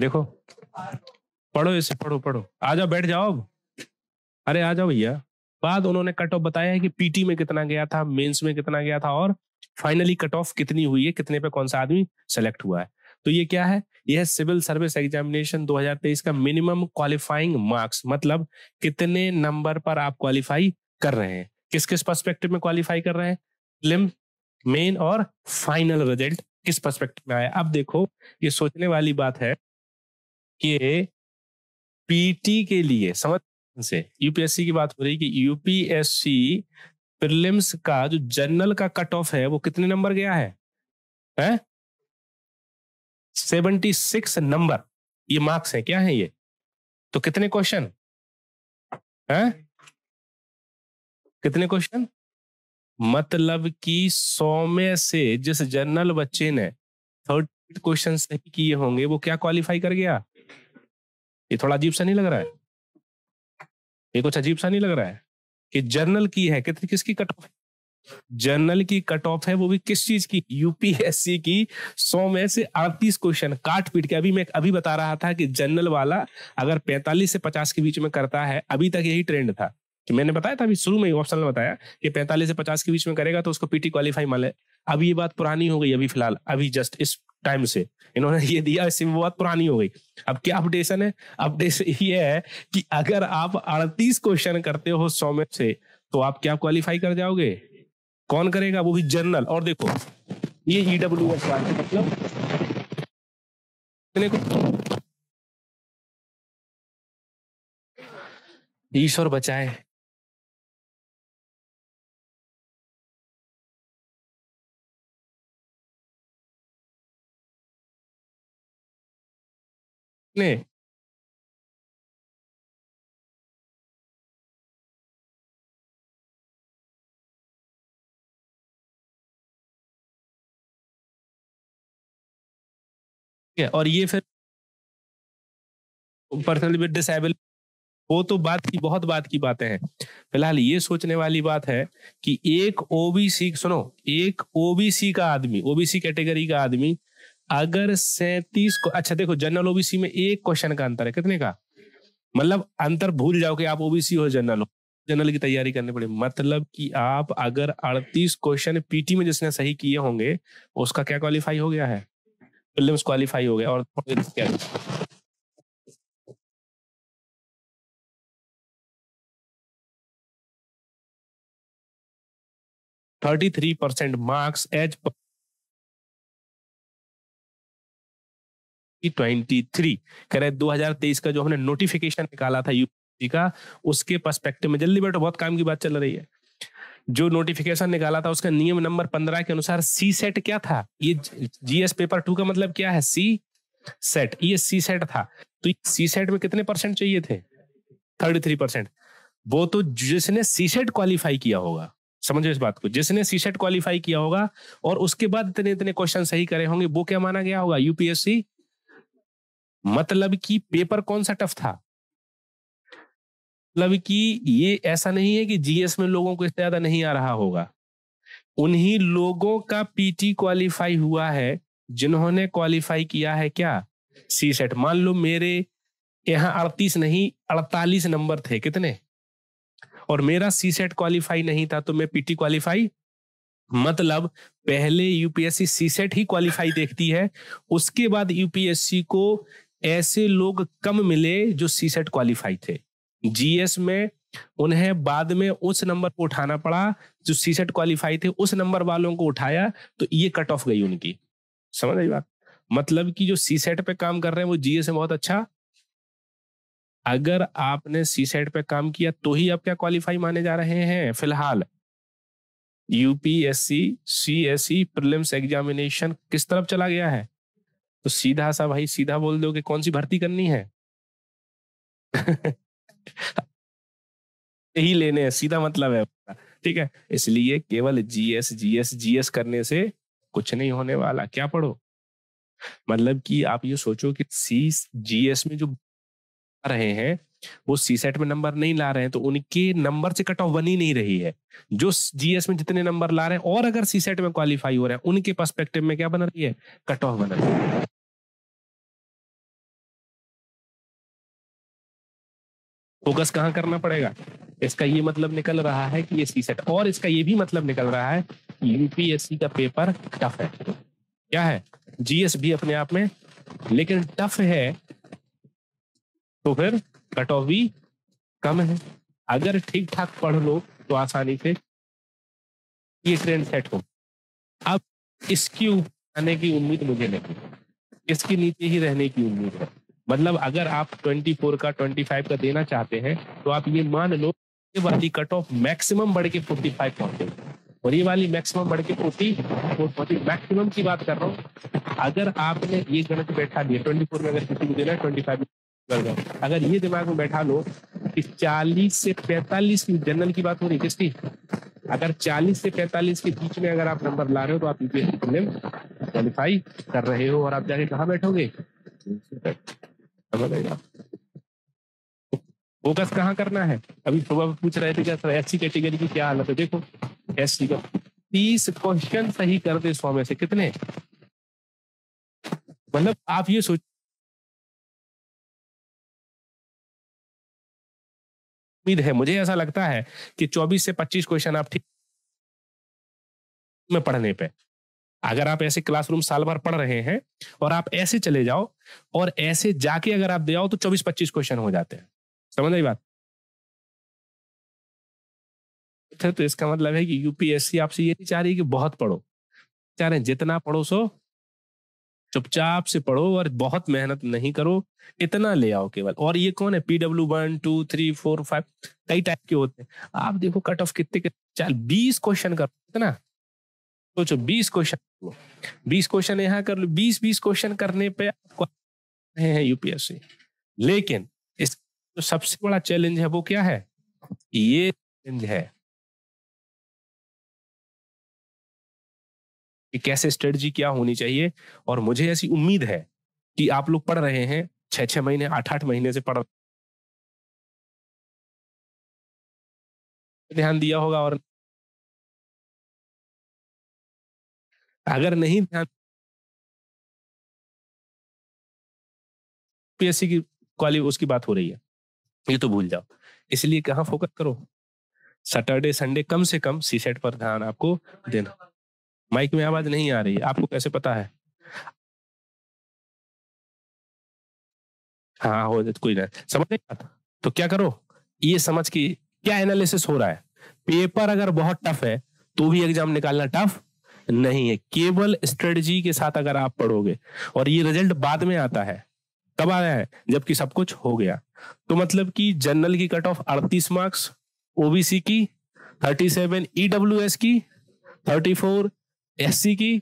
देखो पढ़ो इसे पढ़ो पढ़ो आ जाओ बैठ जाओ अब अरे आ जाओ भैया बाद उन्होंने कट ऑफ बताया है कि पीटी में कितना गया था मेंस में कितना गया था और फाइनली कट ऑफ कितनी हुई है कितने पे कौन सा आदमी सेलेक्ट हुआ है तो ये क्या है यह सिविल सर्विस एग्जामिनेशन 2023 का मिनिमम क्वालिफाइंग मार्क्स मतलब कितने नंबर पर आप क्वालिफाई कर रहे हैं किस किस पर्सपेक्टिव में क्वालिफाई कर रहे हैं मेन और फाइनल रिजल्ट किस पर्सपेक्टिव में आया अब देखो ये सोचने वाली बात है कि पीटी के लिए समझ से यूपीएससी की बात हो रही कि यूपीएससी प्रिलिम्स का जो जनरल का कट ऑफ है वो कितने नंबर गया है सेवेंटी सिक्स नंबर ये मार्क्स है क्या है ये तो कितने क्वेश्चन है कितने क्वेश्चन मतलब कि सौ में से जिस जनरल बच्चे ने थर्टी क्वेश्चन सही किए होंगे वो क्या क्वालिफाई कर गया ये थोड़ा अजीब सा नहीं लग रहा है ये कुछ अजीब सा नहीं लग रहा है कि जर्नल की है कितनी किसकी कट ऑफ जर्नल की कट ऑफ है वो भी किस चीज की यूपीएससी की सौ में से अड़तीस क्वेश्चन काट पीट के अभी मैं अभी बता रहा था कि जनरल वाला अगर पैंतालीस से पचास के बीच में करता है अभी तक यही ट्रेंड था कि मैंने बताया था अभी शुरू में ही ऑप्शन बताया कि पैंतालीस से पचास के बीच में करेगा तो उसको पीटी क्वालिफाई माले अभी ये बात पुरानी हो गई अभी फिलहाल अभी जस्ट इस टाइम से इन्होंने ये दिया सिम बहुत पुरानी हो गई अब क्या अपडेशन है अपडेशन ये है कि अगर आप अड़तीस क्वेश्चन करते हो सौ में से तो आप क्या क्वालिफाई कर जाओगे कौन करेगा वो भी जनरल और देखो ये ईडब्ल्यू एस वाले मतलब ईश्वर बचाए play और ये फिर पर्सनली विद डिसेबल वो तो बात की बहुत बात की बातें हैं फिलहाल ये सोचने वाली बात है कि एक ओबीसी सुनो एक ओबीसी का आदमी ओबीसी कैटेगरी का आदमी अगर सैतीस को अच्छा देखो जनरल ओबीसी में एक क्वेश्चन का अंतर है कितने का मतलब अंतर भूल जाओ कि आप ओबीसी हो जनरल हो जनरल की तैयारी करनी पड़े मतलब कि आप अगर 38 क्वेश्चन पीटी में जिसने सही किए होंगे उसका क्या क्वालिफाई हो गया है प्रीलिम्स क्वालिफाई हो गया और क्या thirty three percent marks as per 2023 करें 2023 का जो हमने नोटिफिकेशन निकाला था यूपी का उसके पर्सपेक्टिव में जल्दी बैठो बहुत काम की बात चल रही है जो नोटिफिकेशन निकाला था उसका नियम नंबर पंद्रह के अनुसार सी सेट क्या था ये जीएस पेपर टू का मतलब क्या है सी सेट ये सी सेट था तो सी सेट में कितने परसेंट चाहिए थे थर्टी थ्री परसेंट वो तो जिसने सी सेट क्वालिफाई किया होगा समझो इस बात को जिसने सी सेट क्वालिफाई किया होगा और उसके बाद इतने इतने क्वेश्चन सही करे होंगे वो क्या माना गया होगा यूपीएससी मतलब कि पेपर कौन सा टफ था मतलब कि ये ऐसा नहीं है कि जीएस में लोगों को इतना ज्यादा नहीं आ रहा होगा उन्हीं लोगों का पीटी क्वालिफाई हुआ है जिन्होंने क्वालिफाई किया है क्या सी सेट मान लो मेरे यहां अड़तीस नहीं अड़तालीस नंबर थे कितने और मेरा सी सेट क्वालिफाई नहीं था तो मैं पीटी क्वालिफाई मतलब पहले यूपीएससी सी सेट ही क्वालिफाई देखती है उसके बाद यूपीएससी को ऐसे लोग कम मिले जो सी सेट क्वालिफाई थे जीएस में उन्हें बाद में उस नंबर को उठाना पड़ा जो सी सेट क्वालिफाई थे उस नंबर वालों को उठाया तो ये कट ऑफ गई उनकी समझ आई बात मतलब कि जो सी सेट पे काम कर रहे हैं वो जीएस में बहुत अच्छा अगर आपने सी सेट पे काम किया तो ही आप क्या क्वालिफाई माने जा रहे हैं फिलहाल UPSC C S C prelims examination किस तरफ चला गया है तो सीधा सा भाई सीधा बोल दो कि कौन सी भर्ती करनी है यही लेने है सीधा मतलब है ठीक है इसलिए केवल जीएस जीएस जीएस करने से कुछ नहीं होने वाला क्या पढ़ो मतलब कि आप ये सोचो कि सी जीएस में जो रहे हैं वो सी सेट में नंबर नहीं ला रहे हैं तो उनके नंबर से कट ऑफ बन ही नहीं रही है जो जीएस में जितने नंबर ला रहे हैं और अगर सी सेट में क्वालिफाई हो रहे हैं उनके पर्सपेक्टिव में क्या बन रही है कट ऑफ बन रही है फोकस कहाँ करना पड़ेगा इसका ये मतलब निकल रहा है कि ये सी सेट और इसका ये भी मतलब निकल रहा है यूपीएससी का पेपर टफ है क्या है जीएस भी अपने आप में लेकिन टफ है तो फिर कट ऑफ भी कम है अगर ठीक ठाक पढ़ लो तो आसानी से ये ट्रेंड सेट हो अब इसकी आने की उम्मीद मुझे नहीं इसके नीचे ही रहने की उम्मीद है मतलब अगर आप 24 का 25 का देना चाहते हैं तो आप ये मान लो ये वाली कट ऑफ मैक्सिमम बढ़ के 45 पहुंचेगी और ये वाली मैक्सिमम बढ़ के 40 40 मैक्सिमम की बात कर रहा हूँ अगर आपने ये गणित बैठा लिया ट्वेंटी में अगर किसी को देना है 25 अगर ये दिमाग में बैठा लो कि 40 से 45 की जनरल की बात हो रही है अगर 40 से 45 के बीच में अगर आप नंबर ला रहे हो तो आप यूपीएससी क्वालिफाई कर रहे हो और आप जाके कहा बैठोगे समय लगेगा फोकस कहाँ करना है अभी सुबह पूछ रहे थे क्या सर एस कैटेगरी की क्या हालत है देखो एस सी का तीस क्वेश्चन सही कर दे सौ में से कितने मतलब आप ये सोच उम्मीद है मुझे ऐसा लगता है कि 24 से 25 क्वेश्चन आप ठीक में पढ़ने पे अगर आप ऐसे क्लासरूम साल भर पढ़ रहे हैं और आप ऐसे चले जाओ और ऐसे जाके अगर आप दे आओ तो चौबीस पच्चीस क्वेश्चन हो जाते हैं समझ आई बात तो, तो इसका मतलब है कि यूपीएससी आपसे ये नहीं चाह रही कि बहुत पढ़ो चाह रहे जितना पढ़ो सो चुपचाप से पढ़ो और बहुत मेहनत नहीं करो इतना ले आओ केवल और ये कौन है PW one two three four five कई टाइप के होते हैं आप देखो कट ऑफ कितने बीस क्वेश्चन करो इतना सोचो बीस क्वेश्चन बीस क्वेश्चन यहाँ कर लो बीस बीस क्वेश्चन करने पे आपको रहे हैं यूपीएससी लेकिन इस जो तो सबसे बड़ा चैलेंज है वो क्या है ये चैलेंज है कि कैसे स्ट्रेटजी क्या होनी चाहिए और मुझे ऐसी उम्मीद है कि आप लोग पढ़ रहे हैं छह छह महीने आठ आठ महीने से पढ़ ध्यान दिया होगा और अगर नहीं ध्यान पीएससी की क्वाली उसकी बात हो रही है ये तो भूल जाओ इसलिए कहाँ फोकस करो सैटरडे संडे कम से कम सी सेट पर ध्यान आपको देना माइक में आवाज नहीं आ रही है आपको कैसे पता है हाँ हो कोई ना समझ नहीं आता तो क्या करो ये समझ के क्या एनालिसिस हो रहा है पेपर अगर बहुत टफ है तो भी एग्जाम निकालना टफ नहीं है केवल स्ट्रेटजी के साथ अगर आप पढ़ोगे और ये रिजल्ट बाद में आता है कब आया है जबकि सब कुछ हो गया तो मतलब कि जनरल की कट ऑफ अड़तीस मार्क्स ओबीसी की थर्टी सेवन ईडब्ल्यू एस की थर्टी फोर एस सी की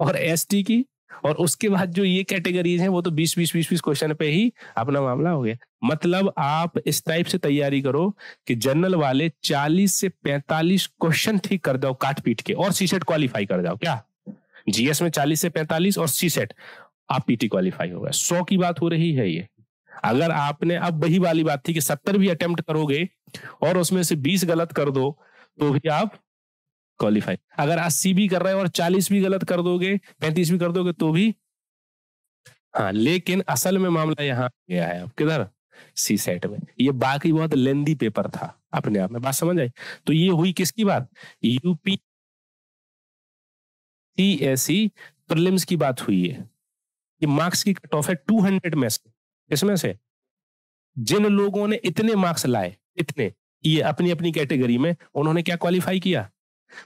और एस टी की और उसके बाद जो ये कैटेगरीज हैं वो तो बीस बीस बीस बीस क्वेश्चन पे ही अपना मामला हो गया मतलब आप इस टाइप से तैयारी करो कि जनरल वाले चालीस से पैंतालीस क्वेश्चन ठीक कर दो काट पीट के और सी सेट क्वालिफाई कर जाओ क्या जीएस में चालीस से पैंतालीस और सी सेट आप पीटी क्वालिफाई हो गए सौ की बात हो रही है ये अगर आपने अब वही वाली बात थी कि सत्तर भी अटेम्प्ट करोगे और उसमें से बीस गलत कर दो तो भी आप क्वालिफाई अगर अस्सी भी कर रहे हो और चालीस भी गलत कर दोगे पैंतीस भी कर दोगे तो भी हाँ लेकिन असल में मामला यहाँ गया है अब किधर सी सेट में ये बाकी बहुत लेंदी पेपर था अपने आप में बात समझ आई तो ये हुई किसकी बात यूपी सी एस प्रिलिम्स की बात हुई है ये मार्क्स की कट ऑफ है टू हंड्रेड में से किसमें से जिन लोगों ने इतने मार्क्स लाए इतने ये अपनी अपनी कैटेगरी में उन्होंने क्या क्वालिफाई किया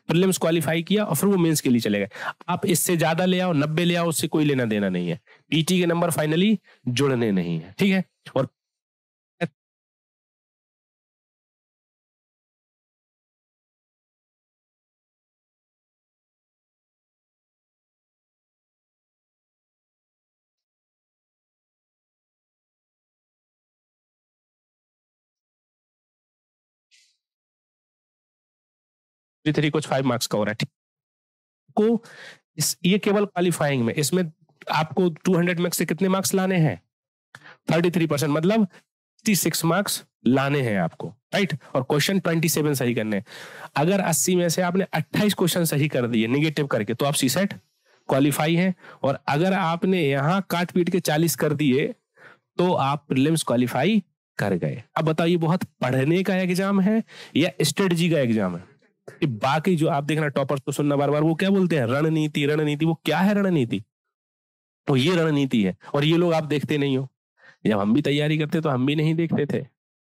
प्रीलिम्स क्वालिफाई किया और फिर वो मेंस के लिए चले गए आप इससे ज्यादा ले आओ नब्बे ले आओ उससे कोई लेना देना नहीं है पीटी के नंबर फाइनली जुड़ने नहीं है ठीक है और थ्री थ्री कुछ फाइव मार्क्स का हो रहा है ठीक को इस ये केवल क्वालिफाइंग में इसमें आपको 200 मार्क्स से कितने मार्क्स लाने हैं 33 परसेंट मतलब 66 मार्क्स लाने हैं आपको राइट और क्वेश्चन 27 सही करने अगर 80 में से आपने 28 क्वेश्चन सही कर दिए निगेटिव करके तो आप सी सेट क्वालिफाई हैं और अगर आपने यहां काट पीट के 40 कर दिए तो आप प्रिलिम्स क्वालिफाई कर गए अब बताओ ये बहुत पढ़ने का एग्जाम है या स्ट्रेटजी का एग्जाम है कि बाकी जो आप देखना टॉपर्स को सुनना बार बार वो क्या बोलते हैं रणनीति रणनीति वो क्या है रणनीति तो ये रणनीति है और ये लोग आप देखते नहीं हो जब हम भी तैयारी करते तो हम भी नहीं देखते थे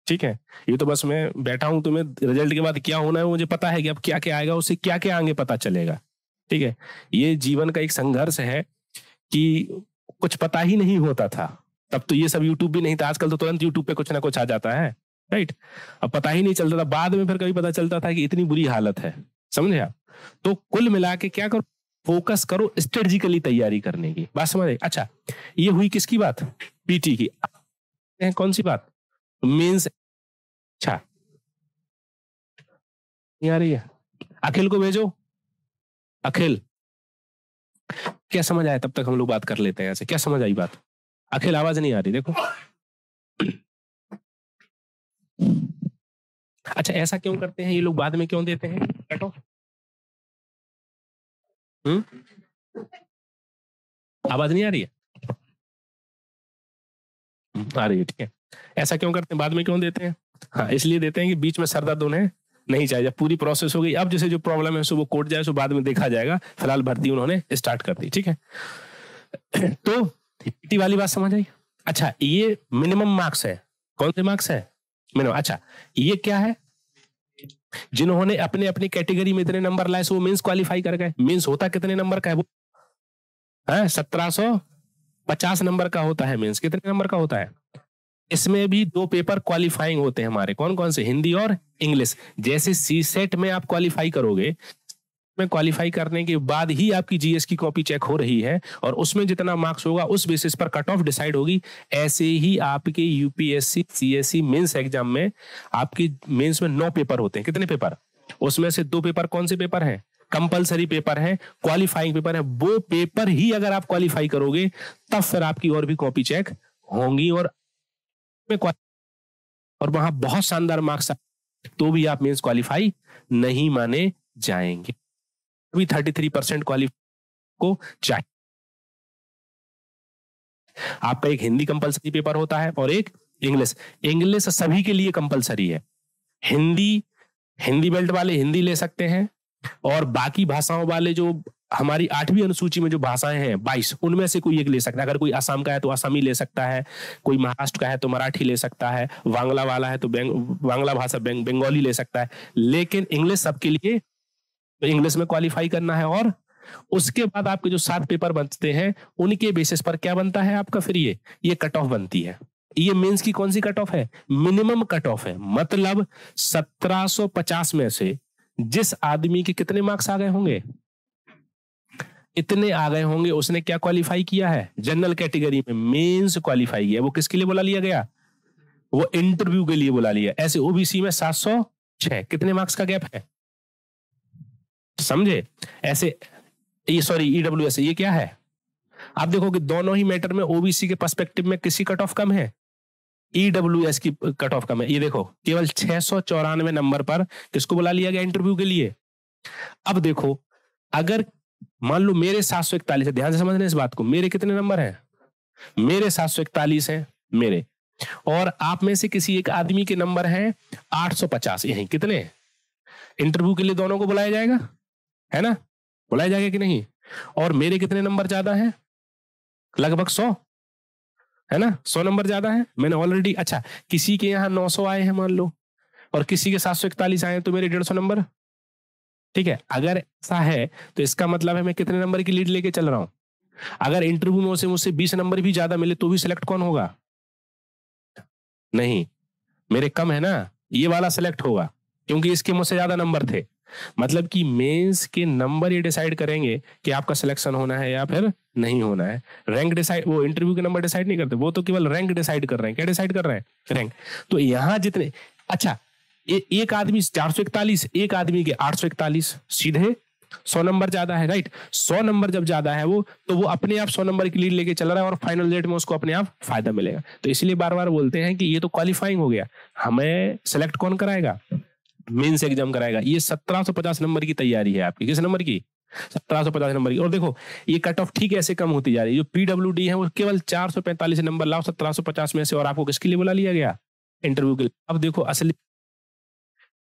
ठीक है ये तो बस मैं बैठा हूं तुम्हें रिजल्ट के बाद क्या होना है मुझे पता है कि अब क्या क्या आएगा उससे क्या क्या आगे पता चलेगा ठीक है ये जीवन का एक संघर्ष है कि कुछ पता ही नहीं होता था तब तो ये सब यूट्यूब भी नहीं था आजकल तो तुरंत यूट्यूब पे कुछ ना कुछ आ जाता है राइट अब पता ही नहीं चलता था बाद में फिर कभी पता चलता था कि इतनी बुरी हालत है समझे आप तो कुल मिला के क्या करो फोकस करो स्ट्रेटेजिकली तैयारी करने की बात समझ अच्छा ये हुई किसकी बात पीटी की कौन सी बात मेंस अच्छा आ रही है अखिल को भेजो अखिल क्या समझ आया तब तक हम लोग बात कर लेते हैं ऐसे क्या समझ आई बात अखिल आवाज नहीं आ रही देखो अच्छा ऐसा क्यों करते हैं ये लोग बाद में क्यों देते हैं कट ऑफ आवाज नहीं आ रही है आ रही है ठीक है ऐसा क्यों करते हैं बाद में क्यों देते हैं हाँ इसलिए देते हैं कि बीच में सरदर्द होने नहीं चाहिए जब पूरी प्रोसेस हो गई अब जैसे जो प्रॉब्लम है सो वो कोर्ट जाए सो बाद में देखा जाएगा फिलहाल भर्ती उन्होंने स्टार्ट कर दी ठीक है तो वाली बात समझ आई अच्छा ये मिनिमम मार्क्स है कौन से मार्क्स है मैंने अच्छा ये क्या है जिन्होंने अपने अपनी कैटेगरी में इतने नंबर लाए वो मीन्स क्वालिफाई कर गए मीन्स होता कितने नंबर का है वो हाँ, सत्रह सो पचास नंबर का होता है मीन्स कितने नंबर का होता है इसमें भी दो पेपर क्वालिफाइंग होते हैं हमारे कौन कौन से हिंदी और इंग्लिश जैसे सी सेट में आप क्वालिफाई करोगे में क्वालिफाई करने के बाद ही आपकी जीएस की कॉपी चेक हो रही है और उसमें जितना मार्क्स होगा उस बेसिस पर कट ऑफ डिसाइड होगी ऐसे ही आपके यूपीएससी सीएससी मेंस एग्जाम में आपके मेंस में नौ पेपर होते हैं कितने पेपर उसमें से दो पेपर कौन से पेपर हैं कंपलसरी पेपर है क्वालिफाइंग पेपर है वो पेपर ही अगर आप क्वालिफाई करोगे तब फिर आपकी और भी कॉपी चेक होंगी और और वहां बहुत शानदार मार्क्स तो भी आप मेंस क्वालिफाई नहीं माने जाएंगे भी थर्टी थ्री परसेंट क्वालिफाई को चाहिए आपका एक हिंदी कंपलसरी पेपर होता है और एक इंग्लिश इंग्लिश सभी के लिए कंपलसरी है हिंदी हिंदी बेल्ट वाले हिंदी ले सकते हैं और बाकी भाषाओं वाले जो हमारी आठवीं अनुसूची में जो भाषाएं हैं बाईस उनमें से कोई एक ले सकता है अगर कोई आसाम का है तो आसामी ले सकता है कोई महाराष्ट्र का है तो मराठी ले सकता है वांगला वाला है तो बेंग, बांग्ला भाषा बेंग, बंगाली ले सकता है लेकिन इंग्लिश सबके लिए तो इंग्लिश में क्वालिफाई करना है और उसके बाद आपके जो सात पेपर बनते हैं उनके बेसिस पर क्या बनता है आपका फिर ये ये कट ऑफ बनती है ये मेंस की कौन सी कट ऑफ है मिनिमम कट ऑफ है मतलब 1750 में से जिस आदमी के कितने मार्क्स आ गए होंगे इतने आ गए होंगे उसने क्या क्वालिफाई किया है जनरल कैटेगरी में मेंस क्वालिफाई किया वो किसके लिए बुला लिया गया वो इंटरव्यू के लिए बुला लिया ऐसे ओबीसी में सात कितने मार्क्स का गैप है समझे ऐसे ये सॉरी ईडब्ल्यू e ये क्या है आप देखो कि दोनों ही मैटर में ओबीसी के पर्सपेक्टिव में किसी कट ऑफ कम है ईडब्ल्यू e की कट ऑफ कम है ये देखो केवल छह सौ चौरानवे नंबर पर किसको बुला लिया गया इंटरव्यू के लिए अब देखो अगर मान लो मेरे सात सौ इकतालीस है ध्यान से समझना इस बात को मेरे कितने नंबर हैं मेरे सात सौ इकतालीस है मेरे और आप में से किसी एक आदमी के नंबर हैं आठ सौ पचास यही कितने इंटरव्यू के लिए दोनों को बुलाया जाएगा है ना बुलाया जाएगा कि नहीं और मेरे कितने नंबर ज्यादा है लगभग सौ है ना सौ नंबर ज्यादा है मैंने ऑलरेडी अच्छा किसी के यहां नौ सौ आए हैं मान लो और किसी के सात सौ इकतालीस आए तो मेरे डेढ़ सौ नंबर ठीक है अगर ऐसा है तो इसका मतलब है मैं कितने नंबर की लीड लेके चल रहा हूं अगर इंटरव्यू में मुझसे बीस नंबर भी ज्यादा मिले तो भी सिलेक्ट कौन होगा नहीं मेरे कम है ना ये वाला सिलेक्ट होगा क्योंकि इसके मुझसे ज्यादा नंबर थे मतलब कि मेंस के नंबर ये डिसाइड करेंगे कि आपका सिलेक्शन होना है या फिर नहीं होना है रैंक डिसाइड वो इंटरव्यू के नंबर डिसाइड नहीं करते वो तो केवल रैंक डिसाइड कर रहे हैं क्या डिसाइड कर रहे हैं रैंक तो यहां जितने अच्छा ए, एक आदमी चार सौ इकतालीस एक आदमी के आठ सौ इकतालीस सीधे सौ नंबर ज्यादा है राइट सौ नंबर जब ज्यादा है वो तो वो अपने आप सौ नंबर की लीड लेके चल रहा है और फाइनल रेट में उसको अपने आप फायदा मिलेगा तो इसलिए बार बार बोलते हैं कि ये तो क्वालिफाइंग हो गया हमें सेलेक्ट कौन कराएगा मेंस एग्जाम कराएगा ये 1750 नंबर की तैयारी है आपकी किस नंबर की 1750 नंबर की और देखो ये कट ऑफ ठीक ऐसे कम होती जा रही है जो पीडब्ल्यू है वो केवल 445 नंबर लाओ 1750 में से और आपको किसके लिए बुला लिया गया इंटरव्यू के लिए अब देखो असली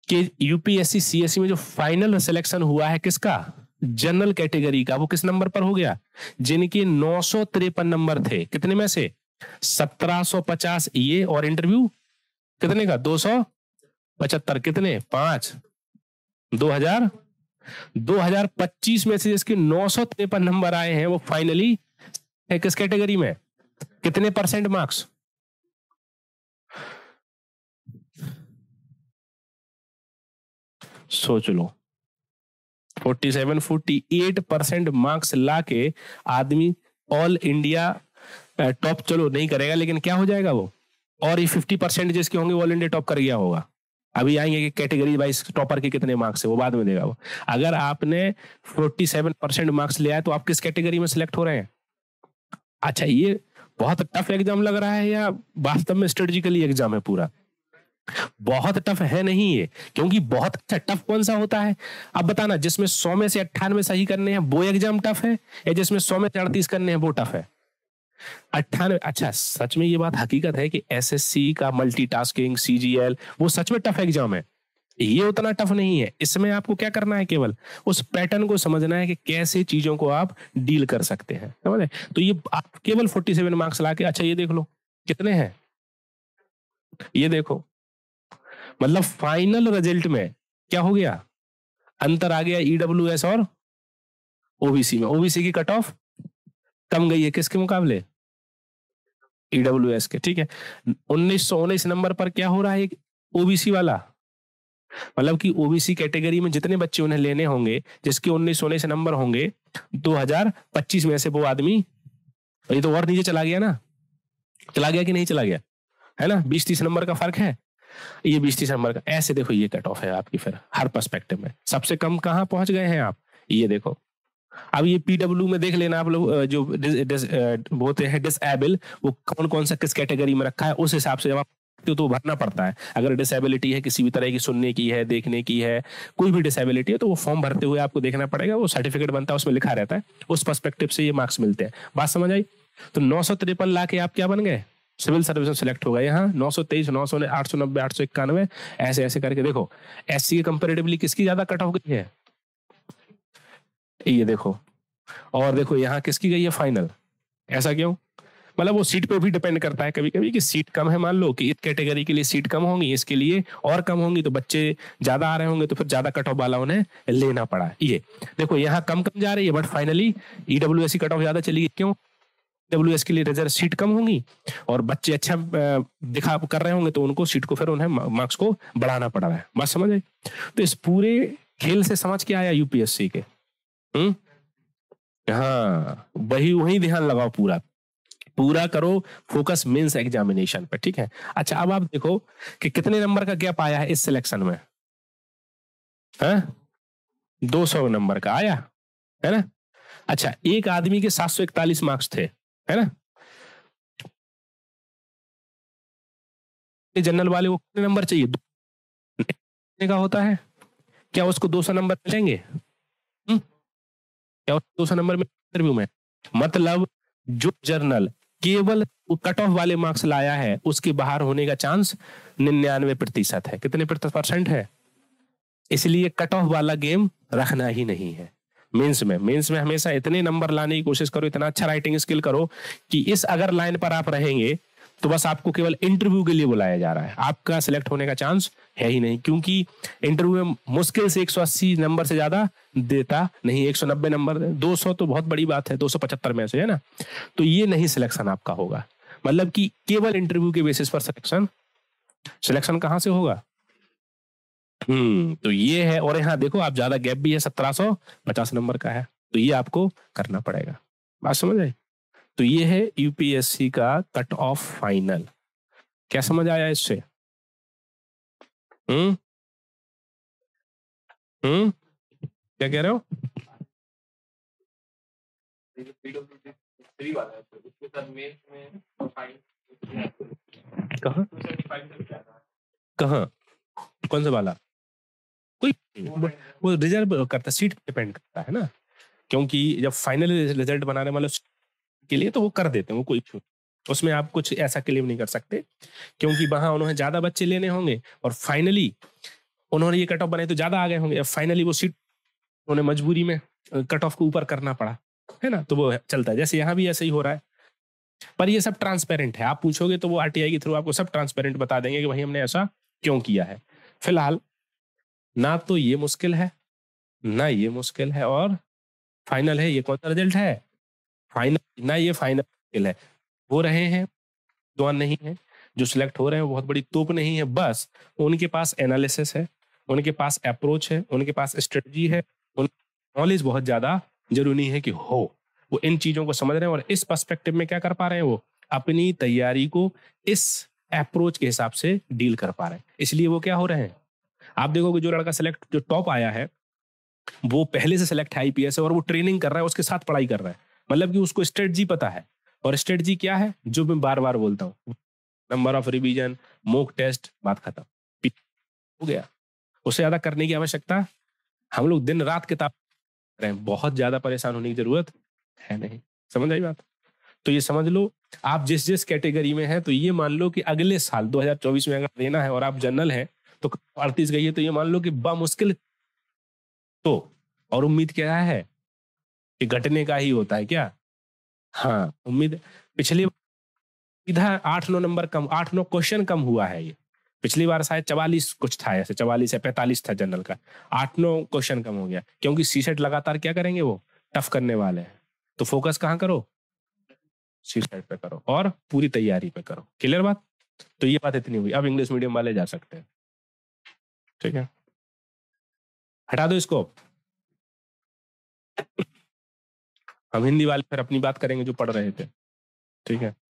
कि यूपीएससी सीएससी में जो फाइनल सिलेक्शन हुआ है किसका जनरल कैटेगरी का वो किस नंबर पर हो गया जिनके नौ नंबर थे कितने में से 1750 ये और इंटरव्यू कितने का दो सौ पचहत्तर कितने पांच दो हजार दो हजार पच्चीस में से जिसके नौ सौ तिरपन नंबर आए हैं वो फाइनली है किस कैटेगरी में कितने परसेंट मार्क्स सोच लो 47 48 परसेंट मार्क्स ला के आदमी ऑल इंडिया टॉप चलो नहीं करेगा लेकिन क्या हो जाएगा वो और ये 50 परसेंट जिसके होंगे वो ऑल इंडिया टॉप कर गया होगा अभी आएंगे कि कैटेगरी वाइज टॉपर के कितने मार्क्स है वो बाद में देगा वो अगर आपने 47 परसेंट मार्क्स लिया है तो आप किस कैटेगरी में सिलेक्ट हो रहे हैं अच्छा ये बहुत टफ एग्जाम लग रहा है या वास्तव में स्ट्रेटेजिकली एग्जाम है पूरा बहुत टफ है नहीं ये क्योंकि बहुत अच्छा टफ कौन सा होता है अब बताना जिसमें सौ में से अट्ठानवे सही करने हैं वो एग्जाम टफ है या जिसमें सौ में से अड़तीस करने हैं वो टफ है अट्ठानवे अच्छा सच में ये बात हकीकत है कि एसएससी का मल्टीटास्किंग सीजीएल वो सच में टफ एग्जाम है ये उतना टफ नहीं है इसमें आपको क्या करना है केवल उस पैटर्न को समझना है कि कैसे चीजों को आप डील कर सकते हैं समझे तो ये आप केवल 47 मार्क्स ला के अच्छा ये देख लो कितने हैं ये देखो मतलब फाइनल रिजल्ट में क्या हो गया अंतर आ गया ईडब्ल्यू e और ओबीसी में ओबीसी की कट ऑफ कम गई है किसके मुकाबले ईडब्ल्यू e के ठीक है उन्नीस नंबर पर क्या हो रहा है ओबीसी वाला मतलब कि ओबीसी कैटेगरी में जितने बच्चे उन्हें लेने होंगे जिसके उन्नीस सौ उन्नीस नंबर होंगे 2025 में से वो आदमी ये तो और नीचे चला गया ना चला गया कि नहीं चला गया है ना बीस तीस नंबर का फर्क है ये बीस तीस नंबर का ऐसे देखो ये कट ऑफ है आपकी फिर हर पर्सपेक्टिव में सबसे कम कहां पहुंच गए हैं आप ये देखो अब ये पीडब्ल्यू में देख लेना आप लोग जो बोलते हैं डिसेबल वो कौन कौन सा किस कैटेगरी में रखा है उस हिसाब से जब आप तो, तो भरना पड़ता है अगर डिसेबिलिटी है किसी भी तरह की सुनने की है देखने की है कोई भी डिसेबिलिटी है तो वो फॉर्म भरते हुए आपको देखना पड़ेगा वो सर्टिफिकेट बनता है उसमें लिखा रहता है उस परस्पेक्टिव से ये मार्क्स मिलते हैं बात समझ आई तो नौ सौ तिरपन लाख आप क्या बन गए सिविल सर्विस में सिलेक्ट हो गए यहाँ नौ सौ तेईस नौ सौ आठ सौ नब्बे आठ सौ इक्यानवे ऐसे ऐसे करके देखो एस सी कंपेरेटिवली किसकी ज्यादा कट ऑफ गई है ये देखो और देखो यहाँ किसकी गई है फाइनल ऐसा क्यों मतलब वो सीट पे भी डिपेंड करता है कभी कभी कि सीट कम है मान लो कि इस कैटेगरी के लिए सीट कम होंगी इसके लिए और कम होंगी तो बच्चे ज्यादा आ रहे होंगे तो फिर ज्यादा कट ऑफ वाला उन्हें लेना पड़ा ये देखो यहाँ कम कम जा रही है but finally E W S cut off ज्यादा चली गई क्यों डब्ल्यू एस के लिए रिजर्व सीट कम होंगी और बच्चे अच्छा दिखा कर रहे होंगे तो उनको सीट को फिर उन्हें मार्क्स को बढ़ाना पड़ रहा है बात समझ आई तो इस पूरे खेल से समझ के आया यूपीएससी के हम्म? हाँ वही वही ध्यान लगाओ पूरा पूरा करो फोकस मेंस एग्जामिनेशन पे ठीक है अच्छा अब आप देखो कि कितने नंबर का गैप आया है इस सिलेक्शन में है दो सौ नंबर का आया है ना अच्छा एक आदमी के सात सौ इकतालीस मार्क्स थे है ना जनरल वाले को कितने नंबर चाहिए का होता है क्या उसको दो सौ नंबर मिलेंगे हम्म? क्या दूसरा नंबर में इंटरव्यू में मतलब जो जर्नल केवल कट ऑफ वाले मार्क्स लाया है उसके बाहर होने का चांस निन्यानवे प्रतिशत है कितने परसेंट है इसलिए कट ऑफ वाला गेम रखना ही नहीं है मेंस में मेंस में हमेशा इतने नंबर लाने की कोशिश करो इतना अच्छा राइटिंग स्किल करो कि इस अगर लाइन पर आप रहेंगे तो बस आपको केवल इंटरव्यू के लिए बुलाया जा रहा है आपका सिलेक्ट होने का चांस है ही नहीं क्योंकि इंटरव्यू में मुश्किल से 180 नंबर से ज्यादा देता नहीं 190 नंबर 200 तो बहुत बड़ी बात है 275 में से है ना तो ये नहीं सिलेक्शन आपका होगा मतलब कि केवल इंटरव्यू के बेसिस पर सिलेक्शन सिलेक्शन कहाँ से होगा हम्म तो ये है और यहाँ देखो आप ज्यादा गैप भी है सत्रह सौ पचास नंबर का है तो ये आपको करना पड़ेगा बात समझ आई तो ये है यूपीएससी का कट ऑफ फाइनल क्या समझ आया इससे हम्म हम्म क्या कह रहे हो कहा कहा कौन सा वाला कोई वो रिजर्व करता सीट डिपेंड करता है ना क्योंकि जब फाइनल रिजल्ट बनाने वाले के लिए तो वो कर देते हैं वो कोई छूट उसमें आप कुछ ऐसा क्लेम नहीं कर सकते क्योंकि वहां उन्होंने ज्यादा बच्चे लेने होंगे और फाइनली उन्होंने ये कट ऑफ बनाए तो ज्यादा आ गए होंगे फाइनली वो सीट उन्हें मजबूरी में कट ऑफ को ऊपर करना पड़ा है ना तो वो चलता है जैसे यहाँ भी ऐसा ही हो रहा है पर ये सब ट्रांसपेरेंट है आप पूछोगे तो वो आरटीआई के थ्रू आपको सब ट्रांसपेरेंट बता देंगे कि भाई हमने ऐसा क्यों किया है फिलहाल ना तो ये मुश्किल है ना ये मुश्किल है और फाइनल है ये कौन सा रिजल्ट है फाइनल ना ये फाइनल खेल है हो रहे हैं जॉन नहीं है जो सिलेक्ट हो रहे हैं बहुत बड़ी तोप नहीं है बस उनके पास एनालिसिस है उनके पास अप्रोच है उनके पास स्ट्रेटजी है नॉलेज बहुत ज़्यादा जरूरी है कि हो वो इन चीज़ों को समझ रहे हैं और इस पर्सपेक्टिव में क्या कर पा रहे हैं वो अपनी तैयारी को इस अप्रोच के हिसाब से डील कर पा रहे हैं इसलिए वो क्या हो रहे हैं आप देखोगे जो लड़का सेलेक्ट जो टॉप आया है वो पहले से सिलेक्ट है आईपीएस है और वो ट्रेनिंग कर रहा है उसके साथ पढ़ाई कर रहा है मतलब कि उसको स्ट्रेटजी पता है और स्ट्रेटजी क्या है जो मैं बार बार बोलता हूँ number of revision mock test बात खत्म हो गया उससे ज्यादा करने की आवश्यकता हम लोग दिन रात किताब रहे बहुत ज्यादा परेशान होने की जरूरत है नहीं समझ आई बात तो ये समझ लो आप जिस जिस कैटेगरी में हैं तो ये मान लो कि अगले साल 2024 में अगर देना है और आप जनरल हैं तो अड़तीस गई है तो ये मान लो कि बा मुश्किल तो और उम्मीद क्या है ये घटने का ही होता है क्या हाँ उम्मीद पिछली इधर आठ नौ नंबर कम आठ नौ क्वेश्चन कम हुआ है ये पिछली बार शायद चवालीस कुछ था ऐसे चवालीस या पैंतालीस था जनरल का आठ नौ क्वेश्चन कम हो गया क्योंकि सी सेट लगातार क्या करेंगे वो टफ करने वाले हैं तो फोकस कहाँ करो सी सेट पे करो और पूरी तैयारी पे करो क्लियर बात तो ये बात इतनी हुई अब इंग्लिश मीडियम वाले जा सकते हैं ठीक है हटा दो इसको हम हिंदी वाले फिर अपनी बात करेंगे जो पढ़ रहे थे ठीक है